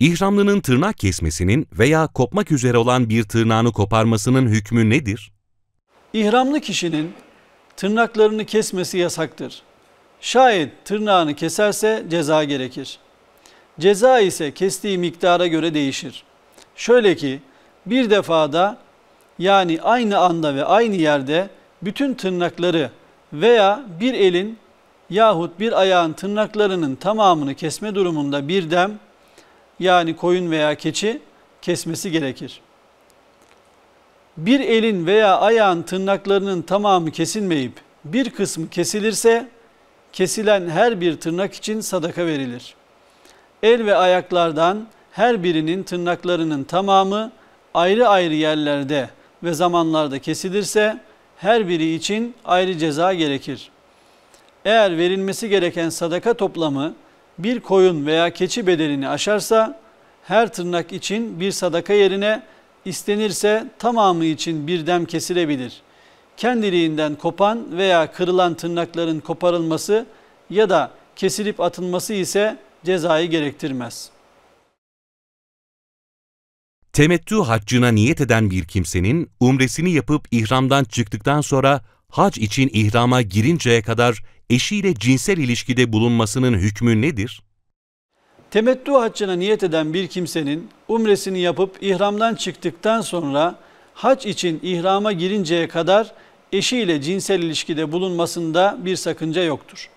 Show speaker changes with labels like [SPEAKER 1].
[SPEAKER 1] İhramlının tırnak kesmesinin veya kopmak üzere olan bir tırnağını koparmasının hükmü nedir?
[SPEAKER 2] İhramlı kişinin tırnaklarını kesmesi yasaktır. Şayet tırnağını keserse ceza gerekir. Ceza ise kestiği miktara göre değişir. Şöyle ki bir defada yani aynı anda ve aynı yerde bütün tırnakları veya bir elin yahut bir ayağın tırnaklarının tamamını kesme durumunda bir dem yani koyun veya keçi kesmesi gerekir. Bir elin veya ayağın tırnaklarının tamamı kesilmeyip bir kısmı kesilirse kesilen her bir tırnak için sadaka verilir. El ve ayaklardan her birinin tırnaklarının tamamı ayrı ayrı yerlerde ve zamanlarda kesilirse her biri için ayrı ceza gerekir. Eğer verilmesi gereken sadaka toplamı bir koyun veya keçi bedelini aşarsa her tırnak için bir sadaka yerine istenirse tamamı için bir dem kesilebilir. Kendiliğinden kopan veya kırılan tırnakların koparılması ya da kesilip atılması ise cezayı gerektirmez.
[SPEAKER 1] Temettü haccına niyet eden bir kimsenin umresini yapıp ihramdan çıktıktan sonra hac için ihrama girinceye kadar eşiyle cinsel ilişkide bulunmasının hükmü nedir? Temettü
[SPEAKER 2] haccına niyet eden bir kimsenin umresini yapıp ihramdan çıktıktan sonra hac için ihrama girinceye kadar eşiyle cinsel ilişkide bulunmasında bir sakınca yoktur.